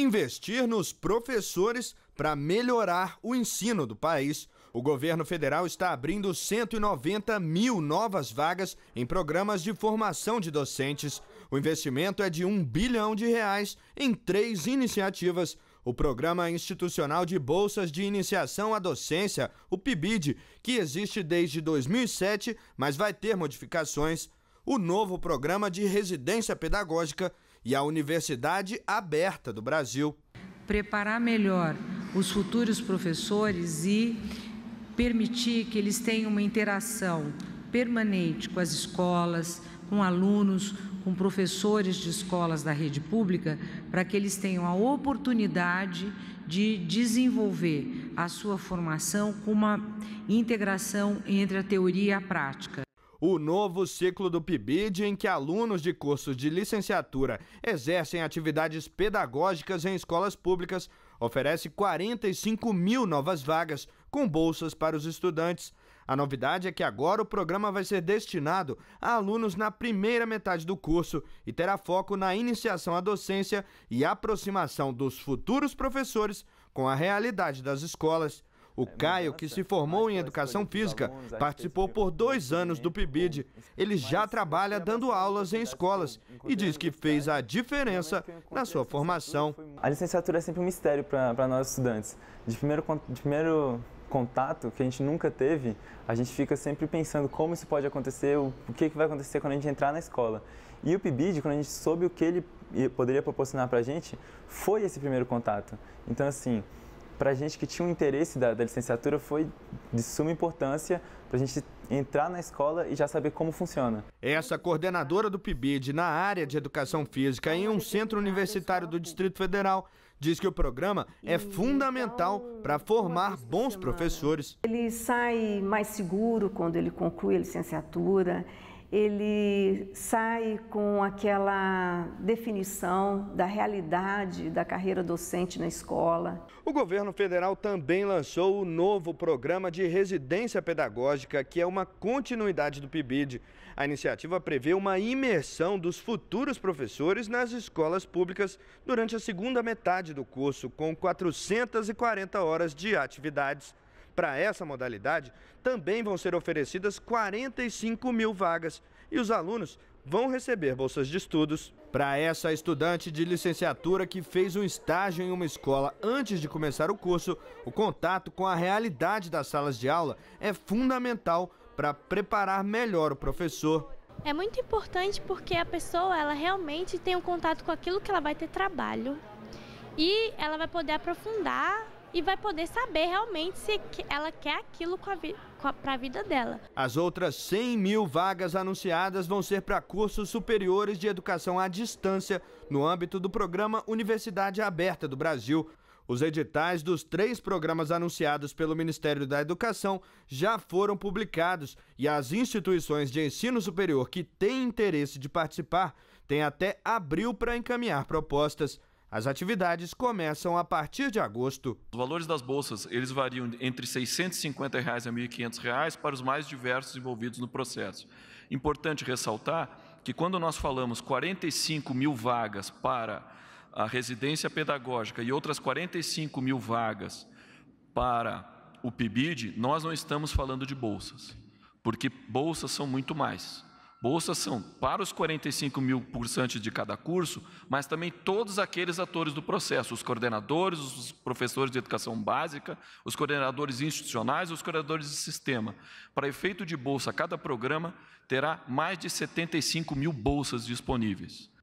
investir nos professores para melhorar o ensino do país. O governo federal está abrindo 190 mil novas vagas em programas de formação de docentes. O investimento é de um bilhão de reais em três iniciativas. O Programa Institucional de Bolsas de Iniciação à Docência, o PIBID, que existe desde 2007, mas vai ter modificações. O novo Programa de Residência Pedagógica e a Universidade Aberta do Brasil. Preparar melhor os futuros professores e permitir que eles tenham uma interação permanente com as escolas, com alunos, com professores de escolas da rede pública, para que eles tenham a oportunidade de desenvolver a sua formação com uma integração entre a teoria e a prática o novo ciclo do PIBID, em que alunos de cursos de licenciatura exercem atividades pedagógicas em escolas públicas, oferece 45 mil novas vagas com bolsas para os estudantes. A novidade é que agora o programa vai ser destinado a alunos na primeira metade do curso e terá foco na iniciação à docência e aproximação dos futuros professores com a realidade das escolas. O é, Caio, que se é formou em educação física, participou por dois anos do PIBID. Ele já trabalha é dando aulas em assim, escolas e diz que fez a né, diferença na sua assim, formação. A licenciatura é sempre um mistério para nós estudantes. De primeiro, de primeiro contato que a gente nunca teve, a gente fica sempre pensando como isso pode acontecer, o que, que vai acontecer quando a gente entrar na escola. E o PIBID, quando a gente soube o que ele poderia proporcionar para a gente, foi esse primeiro contato. Então, assim, para a gente que tinha um interesse da, da licenciatura foi de suma importância para a gente entrar na escola e já saber como funciona. Essa coordenadora do PIBID na área de educação física em um centro universitário do Distrito Federal diz que o programa é fundamental então, para formar bons professores. Ele sai mais seguro quando ele conclui a licenciatura ele sai com aquela definição da realidade da carreira docente na escola. O governo federal também lançou o novo programa de residência pedagógica, que é uma continuidade do PIBID. A iniciativa prevê uma imersão dos futuros professores nas escolas públicas durante a segunda metade do curso, com 440 horas de atividades para essa modalidade, também vão ser oferecidas 45 mil vagas e os alunos vão receber bolsas de estudos. Para essa estudante de licenciatura que fez um estágio em uma escola antes de começar o curso, o contato com a realidade das salas de aula é fundamental para preparar melhor o professor. É muito importante porque a pessoa ela realmente tem um contato com aquilo que ela vai ter trabalho e ela vai poder aprofundar e vai poder saber realmente se ela quer aquilo para a vida dela. As outras 100 mil vagas anunciadas vão ser para cursos superiores de educação à distância no âmbito do programa Universidade Aberta do Brasil. Os editais dos três programas anunciados pelo Ministério da Educação já foram publicados e as instituições de ensino superior que têm interesse de participar têm até abril para encaminhar propostas. As atividades começam a partir de agosto. Os valores das bolsas, eles variam entre R$ 650 a R$ 1.500 reais para os mais diversos envolvidos no processo. Importante ressaltar que quando nós falamos 45 mil vagas para a residência pedagógica e outras 45 mil vagas para o PIBID, nós não estamos falando de bolsas, porque bolsas são muito mais. Bolsas são para os 45 mil cursantes de cada curso, mas também todos aqueles atores do processo, os coordenadores, os professores de educação básica, os coordenadores institucionais, os coordenadores de sistema. Para efeito de bolsa, cada programa terá mais de 75 mil bolsas disponíveis.